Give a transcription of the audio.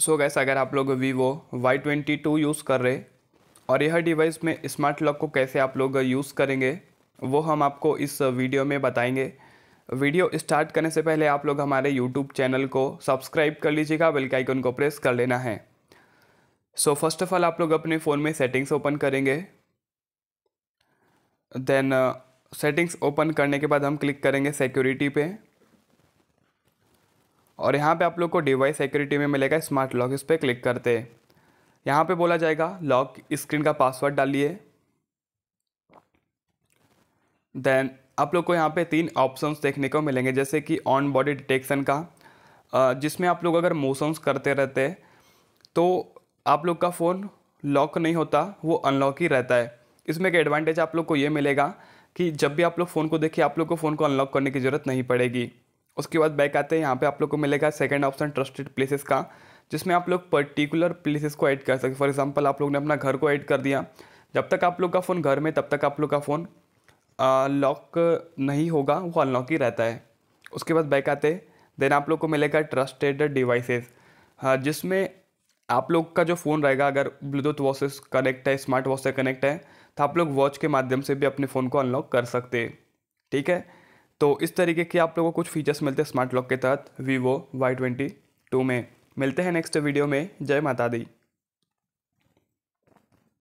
सो so gas अगर आप लोग vivo Y twenty two use कर रहे और यह डिवाइस में स्मार्ट लॉक को कैसे आप लोग यूज़ करेंगे वो हम आपको इस वीडियो में बताएंगे वीडियो स्टार्ट करने से पहले आप लोग हमारे यूट्यूब चैनल को सब्सक्राइब कर लीजिएगा बेल के आइकन को प्रेस कर लेना है सो फर्स्ट ऑफ ऑल आप लोग अपने फ़ोन में सेटिंग्स ओपन करेंगे देन सेटिंग्स ओपन करने के बाद हम क्लिक करेंगे सिक्योरिटी पे और यहाँ पे आप लोग को डिवाइस सिक्योरिटी में मिलेगा स्मार्ट लॉक इस पर क्लिक करते हैं यहाँ पे बोला जाएगा लॉक स्क्रीन का पासवर्ड डालिए देन आप लोग को यहाँ पे तीन ऑप्शंस देखने को मिलेंगे जैसे कि ऑन बॉडी डिटेक्शन का जिसमें आप लोग अगर मोशंस करते रहते तो आप लोग का फ़ोन लॉक नहीं होता वो अनलॉक ही रहता है इसमें एक एडवांटेज आप लोग को ये मिलेगा कि जब भी आप लोग फ़ोन को देखिए आप लोग को फ़ोन को अनलॉक करने की ज़रूरत नहीं पड़ेगी उसके बाद बैक आते हैं यहाँ पे आप लोग को मिलेगा सेकंड ऑप्शन ट्रस्टेड प्लेसेस का जिसमें आप लोग पर्टिकुलर प्लेसेस को ऐड कर सकते फॉर एग्जांपल आप लोग ने अपना घर को ऐड कर दिया जब तक आप लोग का फ़ोन घर में तब तक आप लोग का फ़ोन लॉक नहीं होगा वो अनलॉक ही रहता है उसके बाद बैक आते देन आप लोग को मिलेगा ट्रस्टेड डिवाइसेज हाँ, जिसमें आप लोग का जो फ़ोन रहेगा अगर ब्लूटूथ वॉच से कनेक्ट है स्मार्ट वॉच से कनेक्ट है तो आप लोग वॉच के माध्यम से भी अपने फ़ोन को अनलॉक कर सकते ठीक है तो इस तरीके के आप लोगों को कुछ फीचर्स मिलते हैं स्मार्ट लॉक के तहत वीवो वाई ट्वेंटी टू में मिलते हैं नेक्स्ट वीडियो में जय माता दी